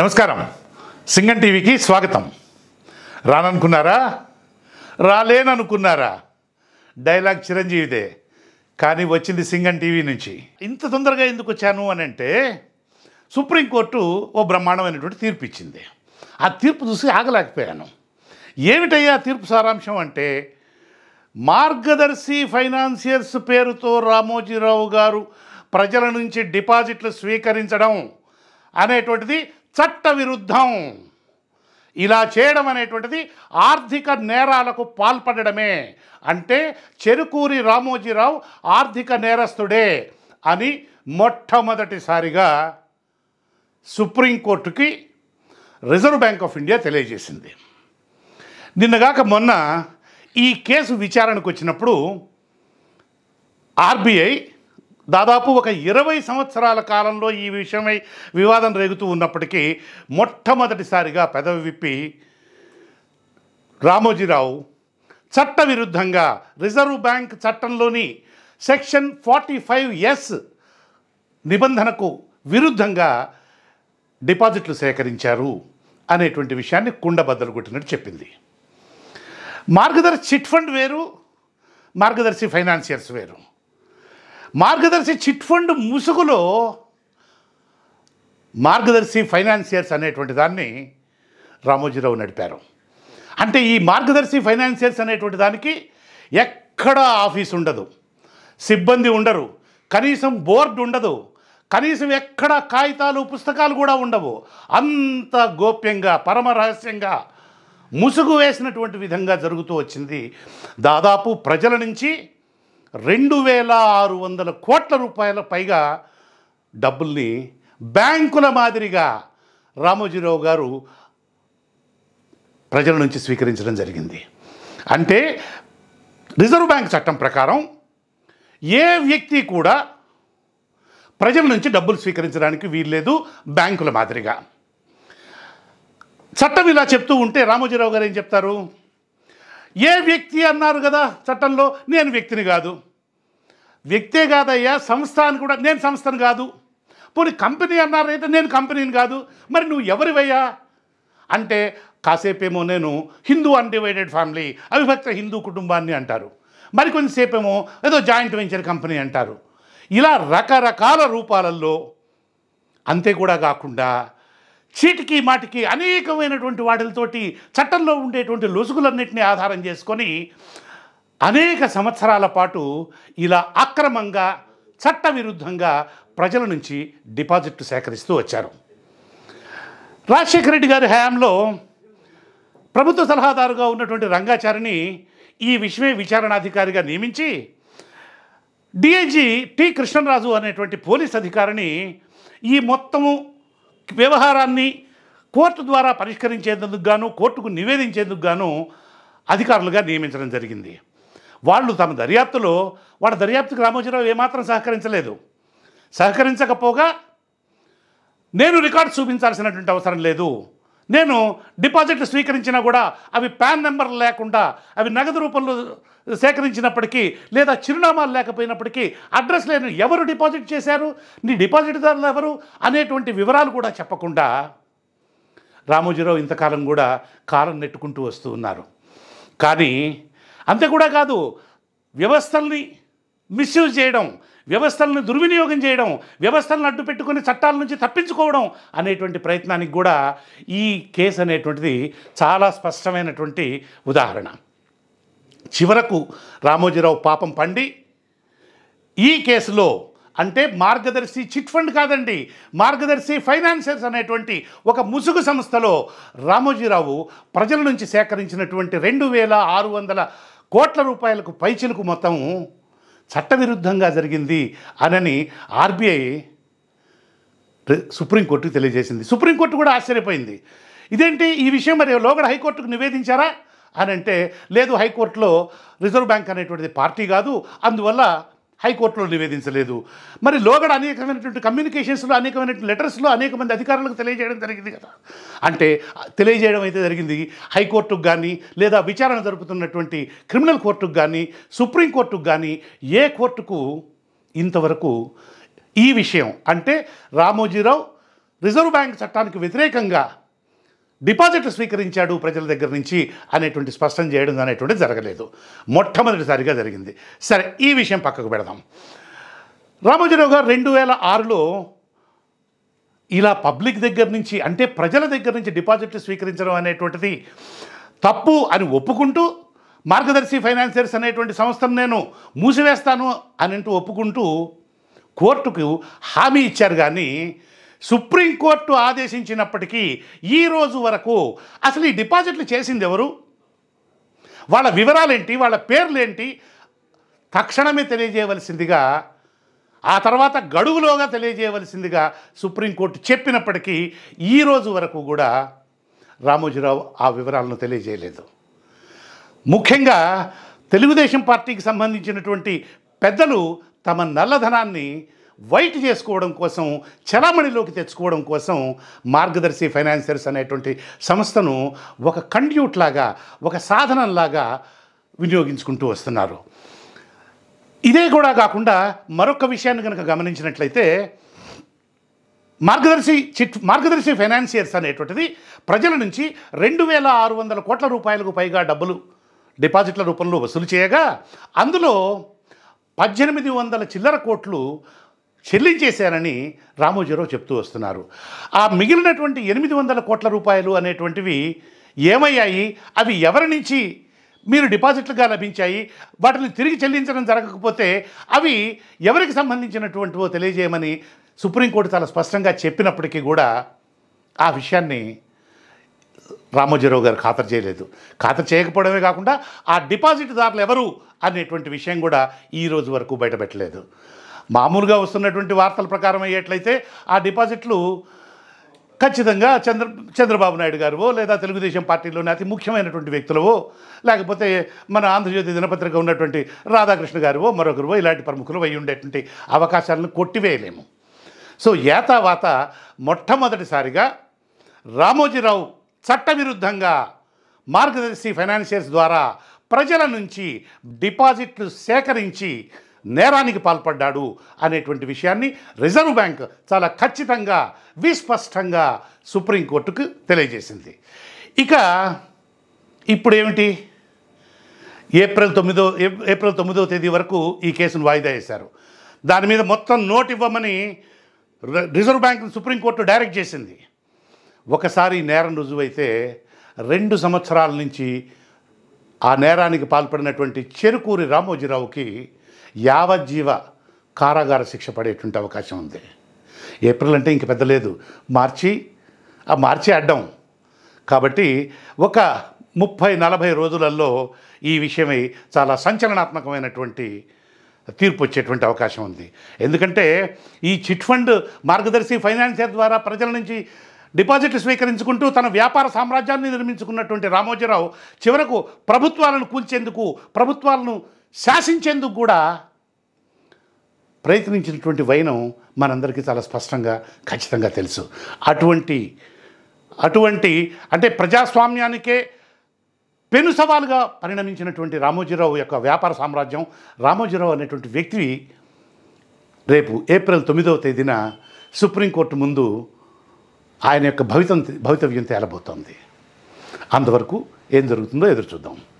నమస్కారం సింగన్ టీవీకి స్వాగతం రాననుకున్నారా రాలేననుకున్నారా డైలాగ్ చిరంజీవిదే కానీ వచ్చింది సింగన్ టీవీ నుంచి ఇంత తొందరగా ఎందుకు వచ్చాను అని అంటే సుప్రీంకోర్టు ఓ బ్రహ్మాండమైనటువంటి తీర్పు ఇచ్చింది ఆ తీర్పు చూసి ఆగలేకపోయాను ఏమిటయ్యా తీర్పు సారాంశం అంటే మార్గదర్శి ఫైనాన్సియర్స్ పేరుతో రామోజీరావు గారు ప్రజల నుంచి డిపాజిట్లు స్వీకరించడం అనేటువంటిది చట్టవిరుద్ధం ఇలా చేయడం అనేటువంటిది ఆర్థిక నేరాలకు పాల్పడమే అంటే చెరుకూరి రామోజీరావు ఆర్థిక నేరస్తుడే అని మొట్టమొదటిసారిగా సుప్రీంకోర్టుకి రిజర్వ్ బ్యాంక్ ఆఫ్ ఇండియా తెలియజేసింది నిన్నగాక మొన్న ఈ కేసు విచారణకు వచ్చినప్పుడు ఆర్బీఐ దాదాపు ఒక ఇరవై సంవత్సరాల కాలంలో ఈ విషయమై వివాదం రేగుతూ ఉన్నప్పటికీ మొట్టమొదటిసారిగా పెదవి విప్పి రామోజీరావు చట్టవిరుద్ధంగా రిజర్వ్ బ్యాంక్ చట్టంలోని సెక్షన్ ఫార్టీ ఫైవ్ ఎస్ నిబంధనకు విరుద్ధంగా డిపాజిట్లు సేకరించారు అనేటువంటి విషయాన్ని కుండబద్దలు కొట్టినట్టు చెప్పింది మార్గదర్శి చిట్ ఫండ్ వేరు మార్గదర్శి ఫైనాన్షియర్స్ వేరు మార్గదర్శి చిట్ ఫండ్ ముసుగులో మార్గదర్శి ఫైనాన్సియర్స్ అనేటువంటి దాన్ని రామోజీరావు నడిపారు అంటే ఈ మార్గదర్శి ఫైనాన్సియర్స్ అనేటువంటి దానికి ఎక్కడ ఆఫీస్ ఉండదు సిబ్బంది ఉండరు కనీసం బోర్డు ఉండదు కనీసం ఎక్కడ కాగితాలు పుస్తకాలు కూడా ఉండవు అంత గోప్యంగా పరమ రహస్యంగా ముసుగు వేసినటువంటి విధంగా జరుగుతూ వచ్చింది దాదాపు ప్రజల నుంచి రెండు వేల ఆరు వందల కోట్ల రూపాయల పైగా డబ్బుల్ని బ్యాంకుల మాదిరిగా రామోజీరావు గారు ప్రజల నుంచి స్వీకరించడం జరిగింది అంటే రిజర్వ్ బ్యాంక్ చట్టం ప్రకారం ఏ వ్యక్తి కూడా ప్రజల నుంచి డబ్బులు స్వీకరించడానికి వీల్లేదు బ్యాంకుల మాదిరిగా చట్టం ఇలా చెప్తూ ఉంటే రామోజీరావు గారు ఏం చెప్తారు ఏ వ్యక్తి అన్నారు కదా చట్టంలో నేను వ్యక్తిని కాదు వ్యక్తే కాదయ్యా సంస్థ అని కూడా నేను సంస్థను కాదు పోనీ కంపెనీ అన్నారు అయితే నేను కంపెనీని కాదు మరి నువ్వు ఎవరివయ్యా అంటే కాసేపేమో నేను హిందూ అన్డివైడెడ్ ఫ్యామిలీ అవిభక్త హిందూ కుటుంబాన్ని అంటారు మరికొంతసేపేమో ఏదో జాయింట్ వెంచర్ కంపెనీ అంటారు ఇలా రకరకాల రూపాలలో అంతే కూడా కాకుండా చీటికి మాటికి అనేకమైనటువంటి వాటిలతోటి చట్టంలో ఉండేటువంటి లొసుగులన్నింటినీ ఆధారం చేసుకొని అనేక సంవత్సరాల పాటు ఇలా అక్రమంగా చట్టవిరుద్ధంగా ప్రజల నుంచి డిపాజిట్ సేకరిస్తూ వచ్చారు రాజశేఖర రెడ్డి గారి హయాంలో ప్రభుత్వ సలహాదారుగా ఉన్నటువంటి రంగాచారిని ఈ విషయమే విచారణాధికారిగా నియమించి డిఐజీ టి కృష్ణరాజు అనేటువంటి పోలీస్ అధికారిని ఈ మొత్తము వ్యవహారాన్ని కోర్టు ద్వారా పరిష్కరించేందుకు గాను కోర్టుకు నివేదించేందుకు గాను అధికారులుగా నియమించడం జరిగింది వాళ్ళు తమ దర్యాప్తులో వాళ్ళ దర్యాప్తుకు రామోజీరావు ఏమాత్రం సహకరించలేదు సహకరించకపోగా నేను రికార్డు చూపించాల్సినటువంటి అవసరం లేదు నేను డిపాజిట్లు స్వీకరించినా కూడా అవి పాన్ నెంబర్ లేకుండా అవి నగదు రూపంలో సేకరించినప్పటికీ లేదా చిరునామాలు లేకపోయినప్పటికీ అడ్రస్ లేని ఎవరు డిపాజిట్ చేశారు నీ డిపాజిట్దారులు ఎవరు అనేటువంటి వివరాలు కూడా చెప్పకుండా రామోజీరావు ఇంతకాలం కూడా కాలం నెట్టుకుంటూ వస్తూ ఉన్నారు కానీ అంతే కూడా కాదు వ్యవస్థల్ని మిస్యూజ్ చేయడం వ్యవస్థలను దుర్వినియోగం చేయడం వ్యవస్థలను అడ్డు పెట్టుకుని చట్టాల నుంచి తప్పించుకోవడం అనేటువంటి ప్రయత్నానికి కూడా ఈ కేసు అనేటువంటిది చాలా స్పష్టమైనటువంటి ఉదాహరణ చివరకు రామోజీరావు పాపం పండి ఈ కేసులో అంటే మార్గదర్శి చిట్ ఫండ్ కాదండి మార్గదర్శి ఫైనాన్షియల్స్ అనేటువంటి ఒక ముసుగు సంస్థలో రామోజీరావు ప్రజల నుంచి సేకరించినటువంటి రెండు వేల ఆరు వందల కోట్ల రూపాయలకు పైచిలకు మొత్తం చట్టవిరుద్ధంగా జరిగింది అనని ఆర్బీఐ సుప్రీంకోర్టుకు తెలియజేసింది సుప్రీంకోర్టు కూడా ఆశ్చర్యపోయింది ఇదేంటి ఈ విషయం మరి లోగడ హైకోర్టుకు నివేదించారా అని అంటే లేదు హైకోర్టులో రిజర్వ్ బ్యాంక్ అనేటువంటిది పార్టీ కాదు అందువల్ల హైకోర్టులో నివేదించలేదు మరి లోగడ అనేకమైనటువంటి కమ్యూనికేషన్స్లో అనేకమైనటువంటి లెటర్స్లో అనేక మంది అధికారులకు తెలియజేయడం జరిగింది కదా అంటే తెలియజేయడం అయితే జరిగింది హైకోర్టుకు కానీ లేదా విచారణ జరుపుతున్నటువంటి క్రిమినల్ కోర్టుకు కానీ సుప్రీంకోర్టుకు కానీ ఏ కోర్టుకు ఇంతవరకు ఈ విషయం అంటే రామోజీరావు రిజర్వ్ బ్యాంక్ చట్టానికి వ్యతిరేకంగా డిపాజిట్లు స్వీకరించాడు ప్రజల దగ్గర నుంచి అనేటువంటి స్పష్టం చేయడం అనేటువంటి జరగలేదు మొట్టమొదటిసారిగా జరిగింది సరే ఈ విషయం పక్కకు పెడదాం రామోజీరావు గారు రెండు వేల ఆరులో ఇలా పబ్లిక్ దగ్గర నుంచి అంటే ప్రజల దగ్గర నుంచి డిపాజిట్లు స్వీకరించడం అనేటువంటిది తప్పు అని ఒప్పుకుంటూ మార్గదర్శి ఫైనాన్సియర్స్ అనేటువంటి సంస్థను నేను మూసివేస్తాను అని అంటూ ఒప్పుకుంటూ కోర్టుకు హామీ ఇచ్చారు కానీ సుప్రీంకోర్టు ఆదేశించినప్పటికీ ఈ రోజు వరకు అసలు ఈ డిపాజిట్లు చేసింది ఎవరు వాళ్ళ వివరాలేంటి వాళ్ళ పేర్లేంటి తక్షణమే తెలియజేయవలసిందిగా ఆ తర్వాత గడువులోగా తెలియజేయవలసిందిగా సుప్రీంకోర్టు చెప్పినప్పటికీ ఈ రోజు వరకు కూడా రామోజీరావు ఆ వివరాలను తెలియజేయలేదు ముఖ్యంగా తెలుగుదేశం పార్టీకి సంబంధించినటువంటి పెద్దలు తమ నల్లధనాన్ని వైట్ చేసుకోవడం కోసం చలామణిలోకి తెచ్చుకోవడం కోసం మార్గదర్శి ఫైనాన్సర్స్ అనేటువంటి సంస్థను ఒక కండ్యూట్ లాగా ఒక సాధనంలాగా వినియోగించుకుంటూ వస్తున్నారు ఇదే కూడా కాకుండా మరొక విషయాన్ని కనుక గమనించినట్లయితే మార్గదర్శి చిట్ మార్గదర్శి ఫైనాన్సియర్స్ అనేటువంటిది ప్రజల నుంచి రెండు వేల ఆరు వందల కోట్ల రూపాయలకు పైగా డబ్బులు డిపాజిట్ల రూపంలో వసూలు చేయగా అందులో పద్దెనిమిది వందల చిల్లర కోట్లు చెల్లించేశారని రామోజీరావు చెప్తూ వస్తున్నారు ఆ మిగిలినటువంటి ఎనిమిది వందల కోట్ల రూపాయలు అనేటువంటివి ఏమయ్యాయి అవి ఎవరి నుంచి మీరు డిపాజిట్లుగా లభించాయి వాటిని తిరిగి చెల్లించడం జరగకపోతే అవి ఎవరికి సంబంధించినటువంటివో తెలియజేయమని సుప్రీంకోర్టు చాలా స్పష్టంగా చెప్పినప్పటికీ కూడా ఆ విషయాన్ని రామోజీరావు గారు ఖాతరు చేయలేదు ఖాతరు చేయకపోవడమే కాకుండా ఆ డిపాజిట్దారులు ఎవరు అనేటువంటి విషయం కూడా ఈ రోజు వరకు బయటపెట్టలేదు మామూలుగా వస్తున్నటువంటి వార్తల ప్రకారం అయ్యేట్లయితే ఆ డిపాజిట్లు ఖచ్చితంగా చంద్ర చంద్రబాబు నాయుడు గారువో లేదా తెలుగుదేశం పార్టీలోని అతి ముఖ్యమైనటువంటి వ్యక్తులవో లేకపోతే మన ఆంధ్రజ్యోతి దినపత్రిక ఉన్నటువంటి రాధాకృష్ణ గారువో మరొకరువో ఇలాంటి ప్రముఖులు అయి ఉండేటువంటి అవకాశాలను కొట్టివేయలేము సో యాతావాత మొట్టమొదటిసారిగా రామోజీరావు చట్టవిరుద్ధంగా మార్గదర్శి ఫైనాన్షియర్స్ ద్వారా ప్రజల నుంచి డిపాజిట్లు సేకరించి నేరానికి పాల్పడ్డాడు అనేటువంటి విషయాన్ని రిజర్వ్ బ్యాంక్ చాలా ఖచ్చితంగా విస్పష్టంగా సుప్రీంకోర్టుకు తెలియజేసింది ఇక ఇప్పుడు ఏమిటి ఏప్రిల్ తొమ్మిదో ఏప్రిల్ తొమ్మిదో తేదీ వరకు ఈ కేసును వాయిదా వేశారు దాని మీద మొత్తం నోట్ ఇవ్వమని రిజర్వ్ బ్యాంక్ సుప్రీంకోర్టు డైరెక్ట్ చేసింది ఒకసారి నేరం రుజువైతే రెండు సంవత్సరాల నుంచి ఆ నేరానికి పాల్పడినటువంటి చెరుకూరి రామోజీరావుకి యావజ్జీవ కారాగార శిక్ష పడేటువంటి అవకాశం ఉంది ఏప్రిల్ అంటే ఇంక పెద్ద లేదు మార్చి ఆ మార్చి అడ్డం కాబట్టి ఒక ముప్పై నలభై రోజులలో ఈ విషయమై చాలా సంచలనాత్మకమైనటువంటి తీర్పు వచ్చేటువంటి అవకాశం ఉంది ఎందుకంటే ఈ చిట్ ఫండ్ మార్గదర్శి ఫైనాన్షియర్ ద్వారా ప్రజల నుంచి డిపాజిట్లు స్వీకరించుకుంటూ తన వ్యాపార సామ్రాజ్యాన్ని నిర్మించుకున్నటువంటి రామోజీరావు చివరకు ప్రభుత్వాలను కూల్చేందుకు ప్రభుత్వాలను శాసించేందుకు కూడా ప్రయత్నించినటువంటి వైనం మనందరికీ చాలా స్పష్టంగా ఖచ్చితంగా తెలుసు అటువంటి అటువంటి అంటే ప్రజాస్వామ్యానికే పెను సవాలుగా పరిణమించినటువంటి రామోజీరావు యొక్క వ్యాపార సామ్రాజ్యం రామోజీరావు అనేటువంటి వ్యక్తి రేపు ఏప్రిల్ తొమ్మిదవ తేదీన సుప్రీంకోర్టు ముందు ఆయన యొక్క భవితం భవితవ్యం తేలబోతోంది అంతవరకు ఏం జరుగుతుందో ఎదురు చూద్దాం